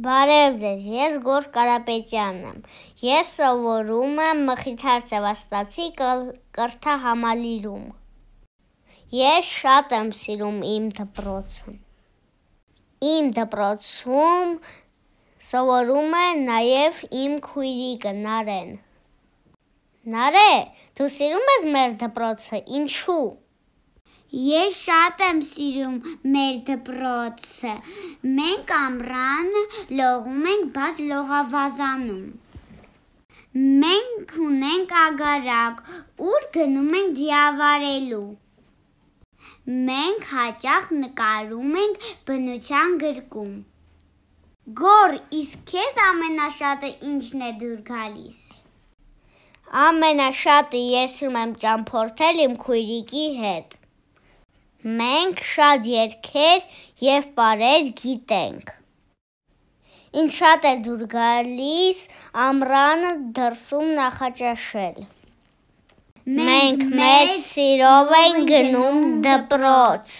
Բարև ձեզ, ես Գոր Կարապետյանն եմ։ Ես սովորում եմ Մխիթար Սևաստացի կրթահամալիրում։ Ես շատ եմ սիրում իմ դպրոցը։ Իմ դպրոցում սովորում է նաև իմ քույրիկը Նարեն։ Նարե, դու սիրում ես մեր դպրոցը, ինչու՞։ Ես շատ եմ սիրում մեր դպրոցը։ Մենք ամրան լողում ենք, բայց լողավազանում։ Մենք ունենք ագարակ, ուր գնում ենք դիավարելու։ Մենք հաճախ նկարում ենք բնության գրքում։ Գոր, իսկ քեզ ամենաշատը ինչն է դուր գալիս։ Ամենաշատը ես եմ ճամփորդել իմ քույրիկի հետ։ Մենք շատ երգեր եւ պարեր գիտենք։ Ինչ շատ է դուր գալիս ամրանը դրսում նախաճաշել։ Մենք մեծ սիրով են գնում դպրոց։